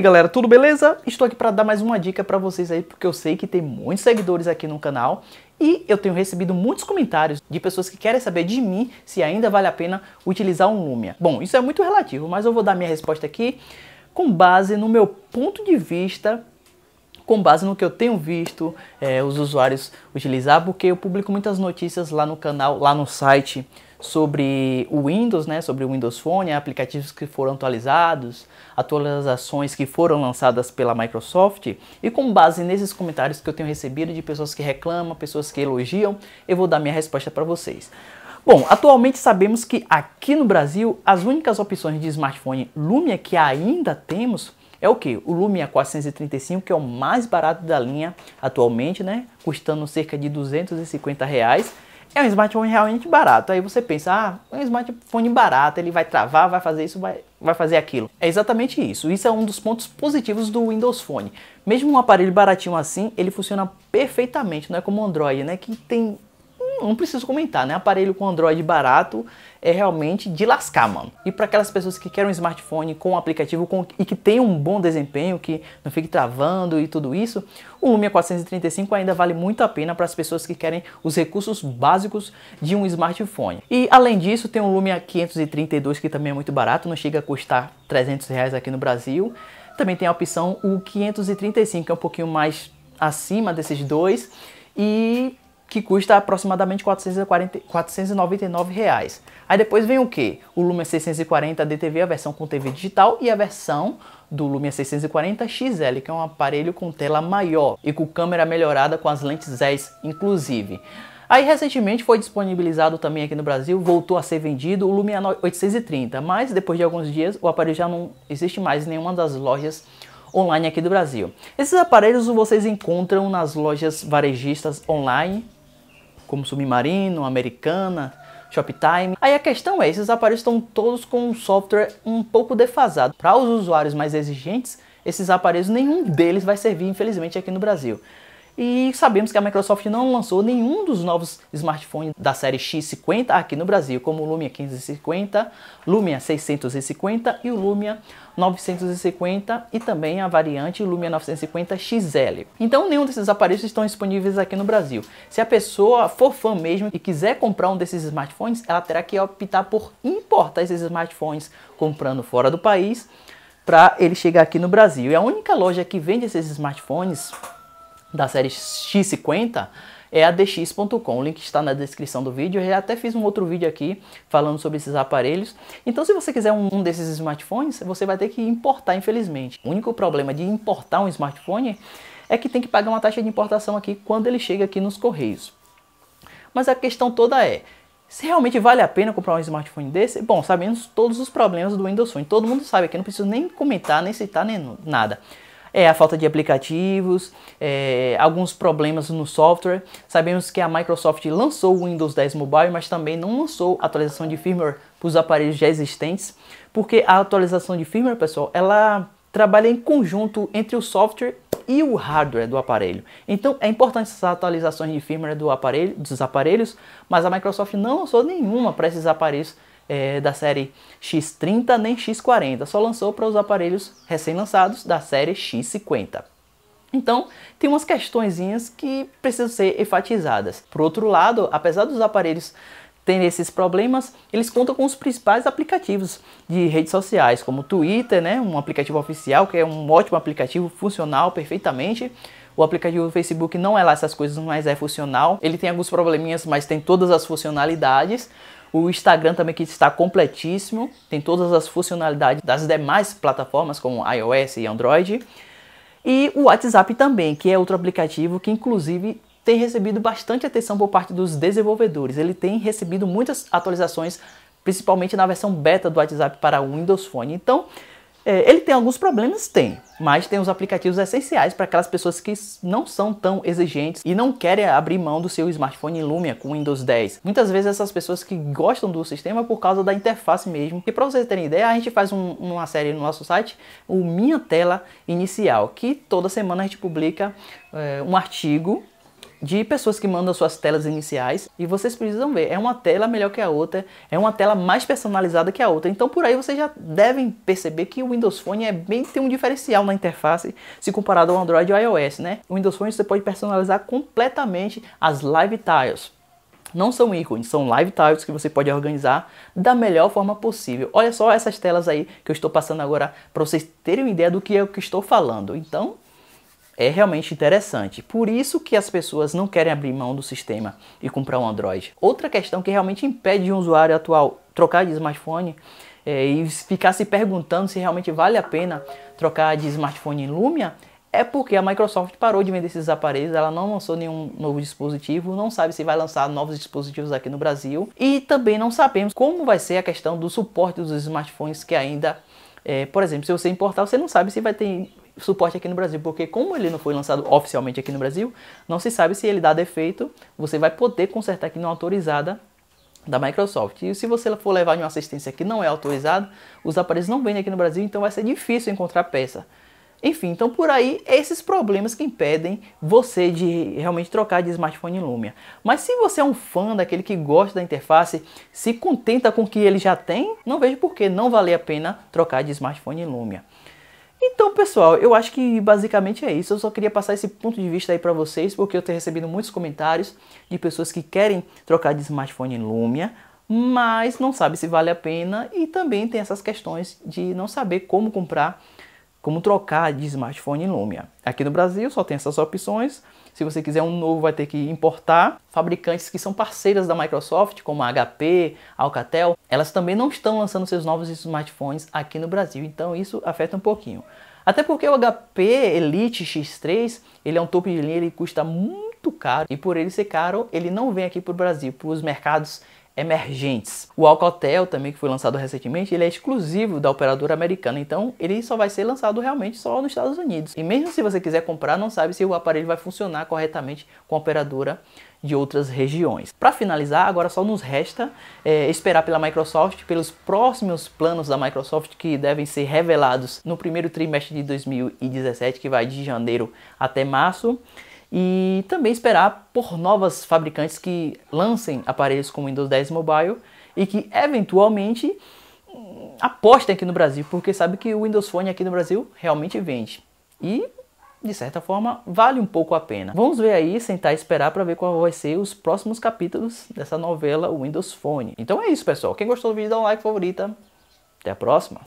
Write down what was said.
aí, galera, tudo beleza? Estou aqui para dar mais uma dica para vocês aí, porque eu sei que tem muitos seguidores aqui no canal e eu tenho recebido muitos comentários de pessoas que querem saber de mim se ainda vale a pena utilizar um Lumia. Bom, isso é muito relativo, mas eu vou dar minha resposta aqui com base no meu ponto de vista com base no que eu tenho visto é, os usuários utilizar, porque eu publico muitas notícias lá no canal, lá no site sobre o Windows, né, sobre o Windows Phone, aplicativos que foram atualizados, atualizações que foram lançadas pela Microsoft, e com base nesses comentários que eu tenho recebido de pessoas que reclamam, pessoas que elogiam, eu vou dar minha resposta para vocês. Bom, atualmente sabemos que aqui no Brasil as únicas opções de smartphone Lumia que ainda temos é o que? O Lumia 435, que é o mais barato da linha atualmente, né? Custando cerca de 250 reais. É um smartphone realmente barato. Aí você pensa, ah, é um smartphone barato, ele vai travar, vai fazer isso, vai, vai fazer aquilo. É exatamente isso. Isso é um dos pontos positivos do Windows Phone. Mesmo um aparelho baratinho assim, ele funciona perfeitamente, não é como o Android, né? Que tem não preciso comentar, né? Aparelho com Android barato é realmente de lascar, mano. E para aquelas pessoas que querem um smartphone com um aplicativo com, e que tem um bom desempenho, que não fique travando e tudo isso, o Lumia 435 ainda vale muito a pena para as pessoas que querem os recursos básicos de um smartphone. E além disso, tem o Lumia 532 que também é muito barato, não chega a custar 300 reais aqui no Brasil. Também tem a opção o 535, que é um pouquinho mais acima desses dois. E que custa aproximadamente 440, 499 reais. Aí depois vem o que? O Lumia 640 DTV, a versão com TV digital e a versão do Lumia 640 XL, que é um aparelho com tela maior e com câmera melhorada com as lentes 10 inclusive. Aí recentemente foi disponibilizado também aqui no Brasil, voltou a ser vendido o Lumia 830, mas depois de alguns dias o aparelho já não existe mais em nenhuma das lojas online aqui do Brasil. Esses aparelhos vocês encontram nas lojas varejistas online como Submarino, Americana, Shoptime. Aí a questão é, esses aparelhos estão todos com um software um pouco defasado. Para os usuários mais exigentes, esses aparelhos, nenhum deles vai servir, infelizmente, aqui no Brasil. E sabemos que a Microsoft não lançou nenhum dos novos smartphones da série X50 aqui no Brasil, como o Lumia 1550, Lumia 650 e o Lumia 950 e também a variante Lumia 950 XL. Então nenhum desses aparelhos estão disponíveis aqui no Brasil. Se a pessoa for fã mesmo e quiser comprar um desses smartphones, ela terá que optar por importar esses smartphones comprando fora do país para ele chegar aqui no Brasil. E a única loja que vende esses smartphones da série X50 é a dx.com, o link está na descrição do vídeo, eu já até fiz um outro vídeo aqui falando sobre esses aparelhos. Então se você quiser um desses smartphones, você vai ter que importar, infelizmente. O único problema de importar um smartphone é que tem que pagar uma taxa de importação aqui quando ele chega aqui nos correios. Mas a questão toda é, se realmente vale a pena comprar um smartphone desse? Bom, sabemos todos os problemas do Windows Phone, todo mundo sabe aqui, não preciso nem comentar, nem citar, nem nada é a falta de aplicativos, é, alguns problemas no software. Sabemos que a Microsoft lançou o Windows 10 Mobile, mas também não lançou atualização de firmware para os aparelhos já existentes, porque a atualização de firmware, pessoal, ela trabalha em conjunto entre o software e o hardware do aparelho. Então é importante essas atualizações de firmware do aparelho, dos aparelhos, mas a Microsoft não lançou nenhuma para esses aparelhos é, da série X30 nem X40, só lançou para os aparelhos recém-lançados da série X50. Então, tem umas questõezinhas que precisam ser enfatizadas. Por outro lado, apesar dos aparelhos terem esses problemas, eles contam com os principais aplicativos de redes sociais, como o Twitter, né, um aplicativo oficial, que é um ótimo aplicativo, funcional perfeitamente. O aplicativo do Facebook não é lá essas coisas, é, mas é funcional. Ele tem alguns probleminhas, mas tem todas as funcionalidades. O Instagram também que está completíssimo, tem todas as funcionalidades das demais plataformas como iOS e Android. E o WhatsApp também, que é outro aplicativo que inclusive tem recebido bastante atenção por parte dos desenvolvedores. Ele tem recebido muitas atualizações, principalmente na versão beta do WhatsApp para Windows Phone. Então, é, ele tem alguns problemas? Tem. Mas tem os aplicativos essenciais para aquelas pessoas que não são tão exigentes e não querem abrir mão do seu smartphone Lumia com Windows 10. Muitas vezes essas pessoas que gostam do sistema por causa da interface mesmo. E para vocês terem ideia, a gente faz um, uma série no nosso site, o Minha Tela Inicial, que toda semana a gente publica é, um artigo de pessoas que mandam suas telas iniciais e vocês precisam ver, é uma tela melhor que a outra, é uma tela mais personalizada que a outra. Então por aí vocês já devem perceber que o Windows Phone é bem tem um diferencial na interface se comparado ao Android e iOS, né? O Windows Phone você pode personalizar completamente as live tiles. Não são ícones, são live tiles que você pode organizar da melhor forma possível. Olha só essas telas aí que eu estou passando agora para vocês terem uma ideia do que é o que estou falando. Então, é realmente interessante. Por isso que as pessoas não querem abrir mão do sistema e comprar um Android. Outra questão que realmente impede um usuário atual trocar de smartphone é, e ficar se perguntando se realmente vale a pena trocar de smartphone em Lumia é porque a Microsoft parou de vender esses aparelhos, ela não lançou nenhum novo dispositivo, não sabe se vai lançar novos dispositivos aqui no Brasil e também não sabemos como vai ser a questão do suporte dos smartphones que ainda é, por exemplo, se você importar, você não sabe se vai ter suporte aqui no Brasil, porque como ele não foi lançado oficialmente aqui no Brasil, não se sabe se ele dá defeito, você vai poder consertar aqui numa autorizada da Microsoft. E se você for levar em uma assistência que não é autorizada, os aparelhos não vendem aqui no Brasil, então vai ser difícil encontrar peça. Enfim, então por aí esses problemas que impedem você de realmente trocar de smartphone em Lumia. Mas se você é um fã daquele que gosta da interface, se contenta com o que ele já tem, não vejo por que não valer a pena trocar de smartphone em Lumia. Então, pessoal, eu acho que basicamente é isso. Eu só queria passar esse ponto de vista aí para vocês, porque eu tenho recebido muitos comentários de pessoas que querem trocar de smartphone Lumia, mas não sabe se vale a pena e também tem essas questões de não saber como comprar como trocar de smartphone Lumia. Aqui no Brasil só tem essas opções. Se você quiser um novo, vai ter que importar. Fabricantes que são parceiras da Microsoft, como a HP, a Alcatel, elas também não estão lançando seus novos smartphones aqui no Brasil, então isso afeta um pouquinho. Até porque o HP Elite X3, ele é um topo de linha, ele custa muito caro e por ele ser caro, ele não vem aqui para o Brasil, para os mercados emergentes. O Alcatel também que foi lançado recentemente, ele é exclusivo da operadora americana, então ele só vai ser lançado realmente só nos Estados Unidos. E mesmo se você quiser comprar, não sabe se o aparelho vai funcionar corretamente com a operadora de outras regiões. Para finalizar, agora só nos resta é, esperar pela Microsoft, pelos próximos planos da Microsoft que devem ser revelados no primeiro trimestre de 2017, que vai de janeiro até março e também esperar por novas fabricantes que lancem aparelhos com Windows 10 Mobile e que eventualmente apostem aqui no Brasil, porque sabe que o Windows Phone aqui no Brasil realmente vende. E de certa forma vale um pouco a pena. Vamos ver aí, sentar e esperar para ver qual vai ser os próximos capítulos dessa novela Windows Phone. Então é isso, pessoal. Quem gostou do vídeo, dá um like favorita. Até a próxima.